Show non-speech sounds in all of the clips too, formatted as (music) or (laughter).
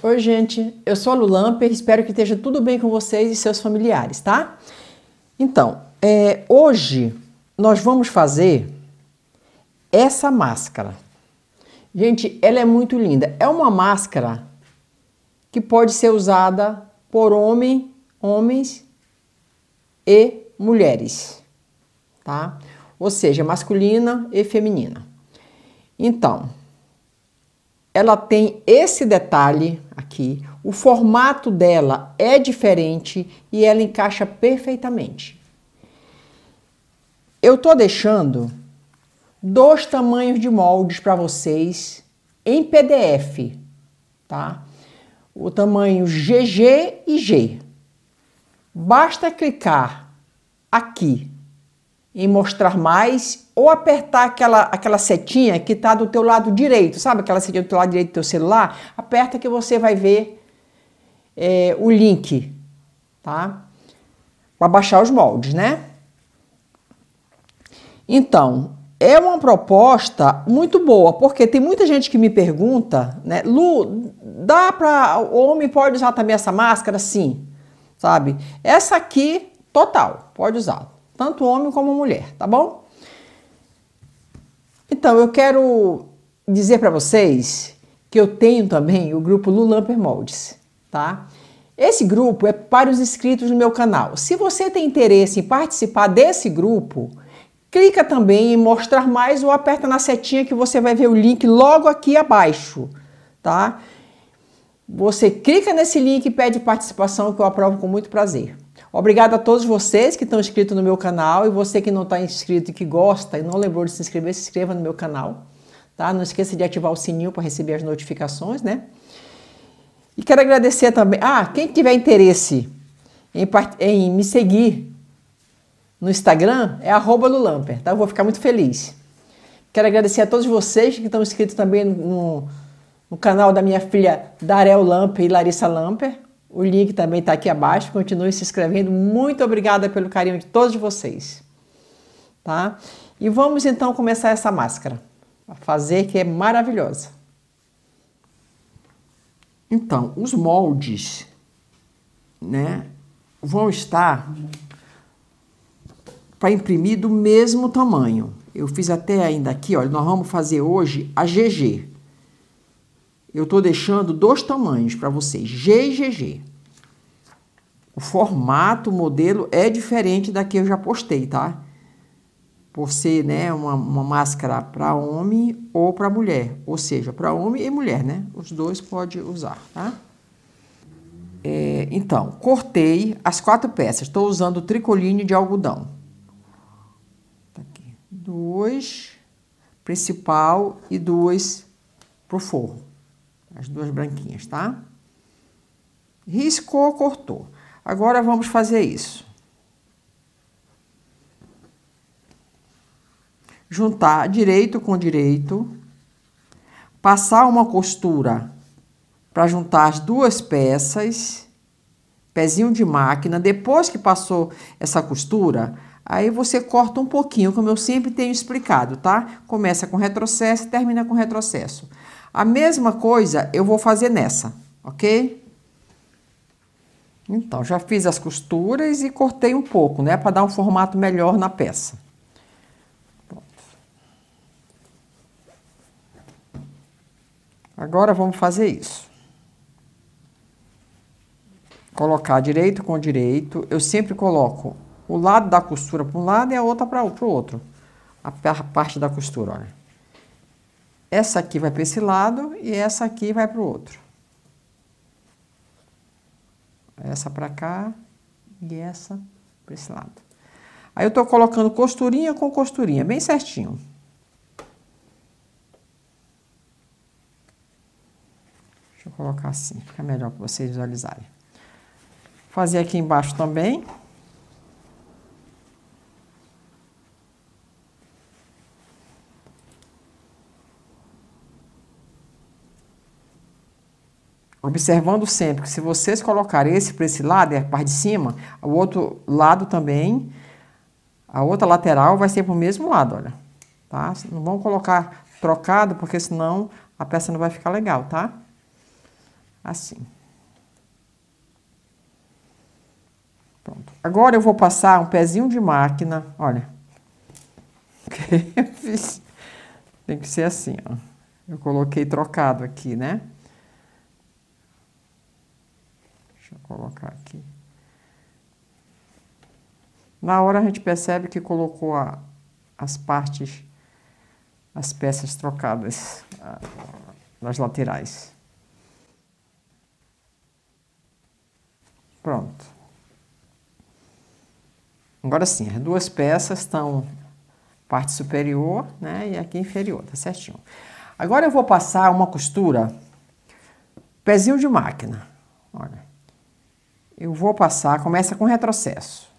Oi, gente. Eu sou a Lulamper, espero que esteja tudo bem com vocês e seus familiares, tá? Então, é, hoje nós vamos fazer essa máscara. Gente, ela é muito linda. É uma máscara que pode ser usada por homem, homens e mulheres, tá? Ou seja, masculina e feminina. Então, ela tem esse detalhe aqui, o formato dela é diferente e ela encaixa perfeitamente. Eu tô deixando dois tamanhos de moldes para vocês em PDF, tá? O tamanho GG e G. Basta clicar aqui em mostrar mais ou apertar aquela, aquela setinha que está do teu lado direito, sabe aquela setinha do teu lado direito do teu celular? Aperta que você vai ver é, o link, tá? Para baixar os moldes, né? Então, é uma proposta muito boa, porque tem muita gente que me pergunta, né, Lu, dá para o homem pode usar também essa máscara? Sim, sabe? Essa aqui total, pode usar tanto homem como mulher, tá bom? Então, eu quero dizer para vocês que eu tenho também o grupo Lulamper Moldes, tá? Esse grupo é para os inscritos no meu canal. Se você tem interesse em participar desse grupo, clica também em mostrar mais ou aperta na setinha que você vai ver o link logo aqui abaixo, tá? Você clica nesse link e pede participação que eu aprovo com muito prazer. Obrigado a todos vocês que estão inscritos no meu canal e você que não está inscrito e que gosta e não lembrou de se inscrever, se inscreva no meu canal. Tá? Não esqueça de ativar o sininho para receber as notificações, né? E quero agradecer também. Ah, quem tiver interesse em, em me seguir no Instagram é @lulamper, tá? Eu vou ficar muito feliz. Quero agradecer a todos vocês que estão inscritos também no, no canal da minha filha Darel Lamper e Larissa Lamper. O link também está aqui abaixo. Continue se inscrevendo. Muito obrigada pelo carinho de todos vocês. Tá? E vamos então começar essa máscara a fazer, que é maravilhosa. Então, os moldes, né, vão estar para imprimir do mesmo tamanho. Eu fiz até ainda aqui, olha, nós vamos fazer hoje a GG, eu estou deixando dois tamanhos para vocês, G e GG. O formato, o modelo é diferente da que eu já postei, tá? Por ser né, uma, uma máscara para homem ou para mulher. Ou seja, para homem e mulher, né? Os dois pode usar, tá? É, então, cortei as quatro peças. Estou usando tricoline de algodão. Tá aqui. Dois principal e duas pro forro as duas branquinhas, tá? Riscou, cortou. Agora vamos fazer isso. Juntar direito com direito, passar uma costura para juntar as duas peças, pezinho de máquina. Depois que passou essa costura, aí você corta um pouquinho, como eu sempre tenho explicado, tá? Começa com retrocesso e termina com retrocesso. A mesma coisa eu vou fazer nessa, ok? Então, já fiz as costuras e cortei um pouco, né? Para dar um formato melhor na peça. Pronto. Agora, vamos fazer isso. Colocar direito com direito. Eu sempre coloco o lado da costura para um lado e a outra para o outro. A parte da costura, olha. Essa aqui vai para esse lado e essa aqui vai para o outro. Essa para cá e essa para esse lado. Aí eu estou colocando costurinha com costurinha, bem certinho. Deixa eu colocar assim, fica melhor para vocês visualizarem. Fazer aqui embaixo também. Observando sempre que se vocês colocarem esse para esse lado, é a parte de cima, o outro lado também, a outra lateral vai ser para o mesmo lado, olha. Tá? Não vão colocar trocado, porque senão a peça não vai ficar legal, tá? Assim. Pronto. Agora eu vou passar um pezinho de máquina, olha. (laughs) Tem que ser assim, ó. Eu coloquei trocado aqui, né? colocar aqui. Na hora a gente percebe que colocou a, as partes, as peças trocadas a, nas laterais. Pronto. Agora sim, as duas peças estão parte superior, né, e aqui inferior, tá certinho. Agora eu vou passar uma costura pezinho de máquina. Eu vou passar, começa com retrocesso.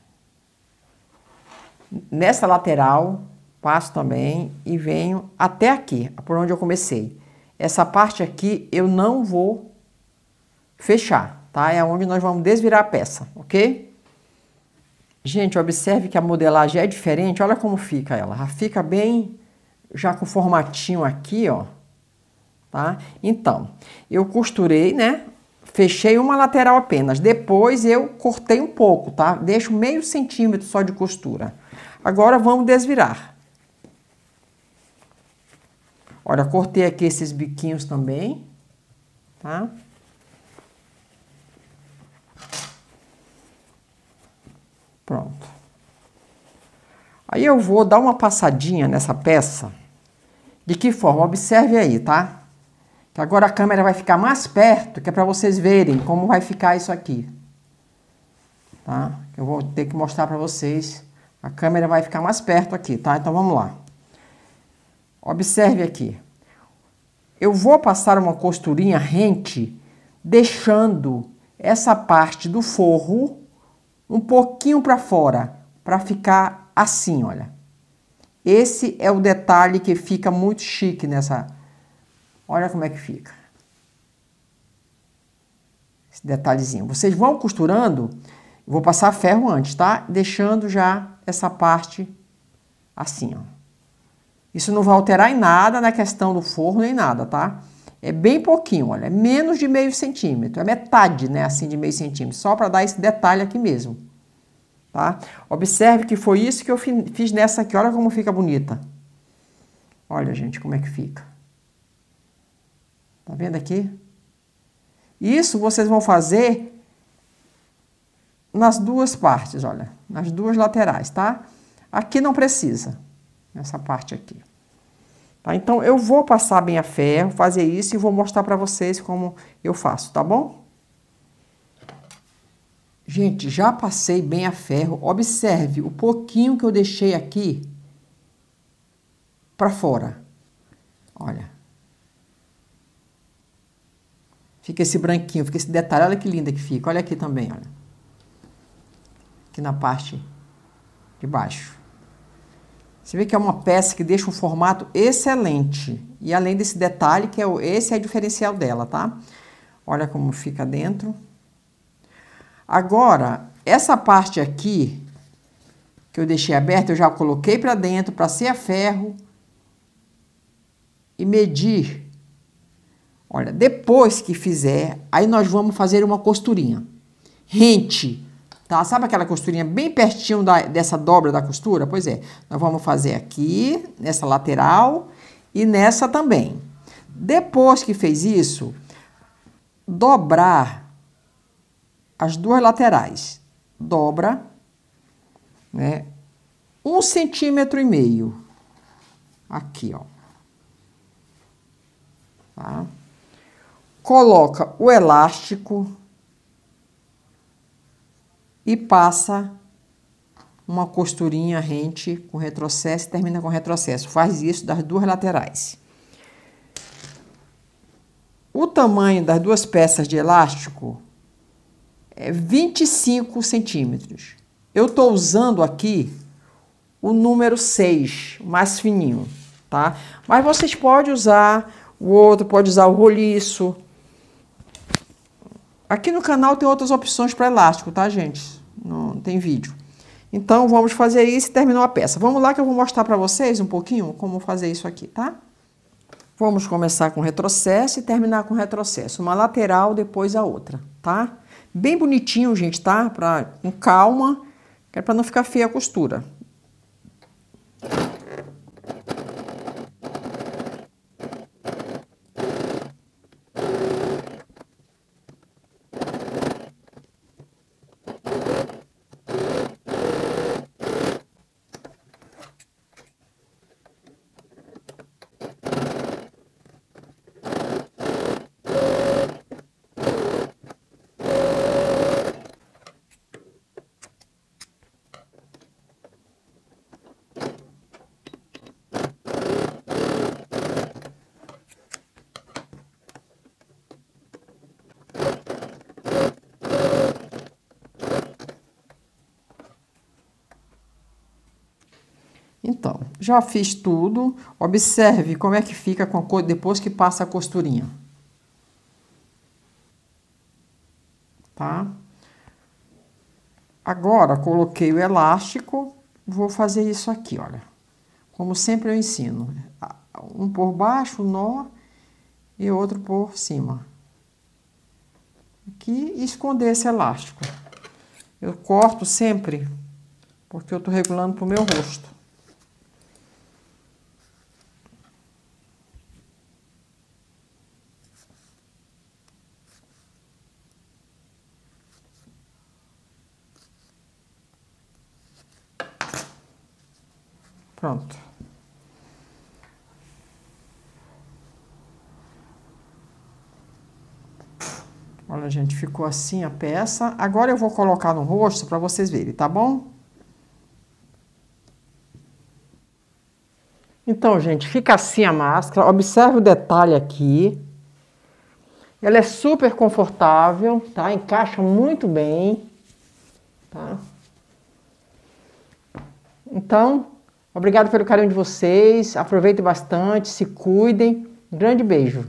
Nessa lateral, passo também e venho até aqui, por onde eu comecei. Essa parte aqui eu não vou fechar, tá? É onde nós vamos desvirar a peça, ok? Gente, observe que a modelagem é diferente, olha como fica ela. fica bem, já com o formatinho aqui, ó, tá? Então, eu costurei, né, fechei uma lateral apenas. Depois eu cortei um pouco, tá? Deixo meio centímetro só de costura. Agora vamos desvirar. Olha, cortei aqui esses biquinhos também, tá? Pronto. Aí eu vou dar uma passadinha nessa peça. De que forma? Observe aí, tá? Que então, Agora a câmera vai ficar mais perto, que é para vocês verem como vai ficar isso aqui. Tá? Eu vou ter que mostrar para vocês. A câmera vai ficar mais perto aqui, tá? Então vamos lá. Observe aqui. Eu vou passar uma costurinha rente, deixando essa parte do forro um pouquinho para fora, para ficar assim, olha. Esse é o detalhe que fica muito chique nessa Olha como é que fica. Esse detalhezinho. Vocês vão costurando, vou passar ferro antes, tá? Deixando já essa parte assim, ó. Isso não vai alterar em nada na questão do forno nem nada, tá? É bem pouquinho, olha, é menos de meio centímetro, é metade, né, assim, de meio centímetro, só para dar esse detalhe aqui mesmo, tá? Observe que foi isso que eu fiz nessa aqui, olha como fica bonita. Olha, gente, como é que fica tá vendo aqui? Isso vocês vão fazer nas duas partes, olha, nas duas laterais, tá? Aqui não precisa, nessa parte aqui. Tá? Então, eu vou passar bem a ferro, fazer isso e vou mostrar para vocês como eu faço, tá bom? Gente, já passei bem a ferro. Observe o pouquinho que eu deixei aqui para fora. Olha. Fica esse branquinho, fica esse detalhe. Olha que linda que fica. Olha aqui também, olha. Aqui na parte de baixo. Você vê que é uma peça que deixa um formato excelente. E além desse detalhe, que é o, esse é o diferencial dela, tá? Olha como fica dentro. Agora, essa parte aqui, que eu deixei aberta, eu já coloquei para dentro, para ser a ferro. E medir Olha, depois que fizer, aí nós vamos fazer uma costurinha. Rente, tá? Sabe aquela costurinha bem pertinho da, dessa dobra da costura? Pois é, nós vamos fazer aqui, nessa lateral e nessa também. Depois que fez isso, dobrar as duas laterais. Dobra, né? Um centímetro e meio. Aqui, ó. Tá? coloca o elástico e passa uma costurinha rente com retrocesso e termina com retrocesso. Faz isso das duas laterais. O tamanho das duas peças de elástico é 25 centímetros. Eu estou usando aqui o número 6, mais fininho, tá? Mas vocês podem usar o outro, pode usar o roliço, Aqui no canal tem outras opções para elástico, tá, gente? Não tem vídeo. Então, vamos fazer isso e terminou a peça. Vamos lá que eu vou mostrar para vocês um pouquinho como fazer isso aqui, tá? Vamos começar com retrocesso e terminar com retrocesso. Uma lateral, depois a outra, tá? Bem bonitinho, gente, tá? Pra, com calma, que é para não ficar feia a costura. Então, já fiz tudo. Observe como é que fica com a cor depois que passa a costurinha. Tá? Agora, coloquei o elástico. Vou fazer isso aqui, olha. Como sempre eu ensino. Um por baixo, nó, e outro por cima. Aqui, e esconder esse elástico. Eu corto sempre, porque eu tô regulando pro meu rosto. Pronto. Olha, gente, ficou assim a peça. Agora eu vou colocar no rosto para vocês verem, tá bom? Então, gente, fica assim a máscara. Observe o detalhe aqui. Ela é super confortável, tá? Encaixa muito bem, tá? Então, Obrigado pelo carinho de vocês. Aproveitem bastante, se cuidem. Um grande beijo.